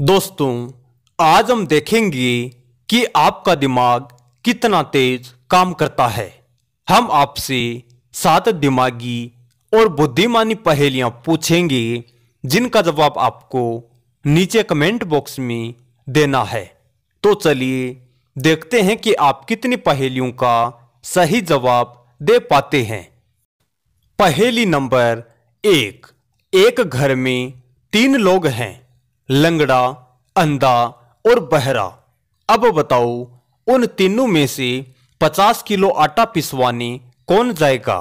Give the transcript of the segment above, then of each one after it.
दोस्तों आज हम देखेंगे कि आपका दिमाग कितना तेज काम करता है हम आपसे सात दिमागी और बुद्धिमानी पहेलियां पूछेंगे जिनका जवाब आपको नीचे कमेंट बॉक्स में देना है तो चलिए देखते हैं कि आप कितनी पहेलियों का सही जवाब दे पाते हैं पहेली नंबर एक एक घर में तीन लोग हैं लंगड़ा अंधा और बहरा अब बताओ उन तीनों में से पचास किलो आटा पिसवाने कौन जाएगा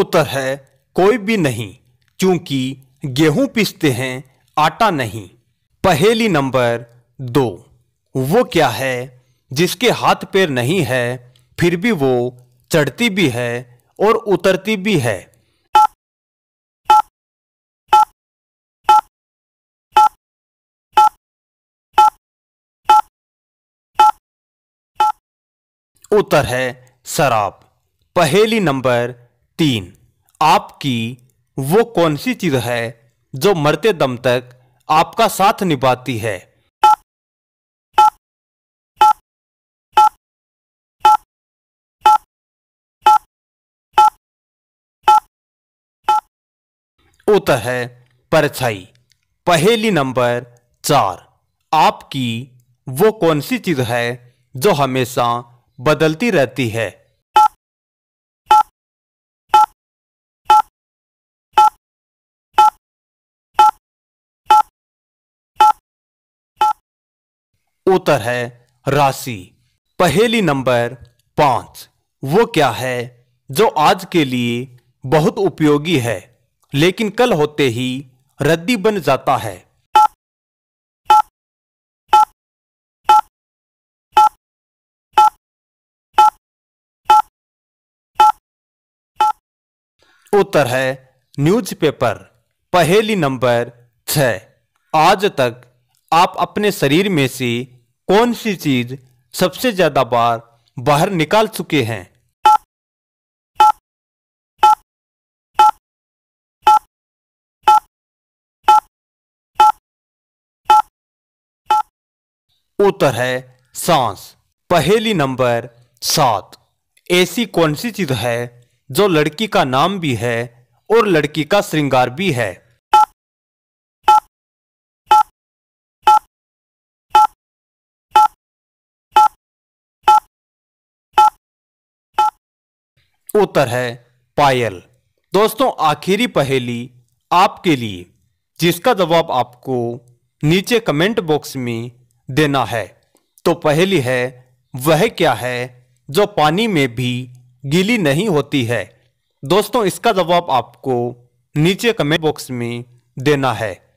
उत्तर है कोई भी नहीं क्योंकि गेहूं पीसते हैं आटा नहीं पहेली नंबर दो वो क्या है जिसके हाथ पैर नहीं है फिर भी वो चढ़ती भी है और उतरती भी है उत्तर है शराब पहेली नंबर तीन आपकी वो कौन सी चीज है जो मरते दम तक आपका साथ निभाती है उत्तर है परछाई पहेली नंबर चार आपकी वो कौन सी चीज है जो हमेशा बदलती रहती है उत्तर है राशि पहेली नंबर पांच वो क्या है जो आज के लिए बहुत उपयोगी है लेकिन कल होते ही रद्दी बन जाता है उत्तर है न्यूज़पेपर पहेली नंबर छ आज तक आप अपने शरीर में से कौन सी चीज सबसे ज्यादा बार बाहर निकाल चुके हैं उत्तर है सांस पहेली नंबर सात ऐसी कौन सी चीज है जो लड़की का नाम भी है और लड़की का श्रृंगार भी है उत्तर है पायल दोस्तों आखिरी पहेली आपके लिए जिसका जवाब आपको नीचे कमेंट बॉक्स में देना है तो पहली है वह क्या है जो पानी में भी गीली नहीं होती है दोस्तों इसका जवाब आपको नीचे कमेंट बॉक्स में देना है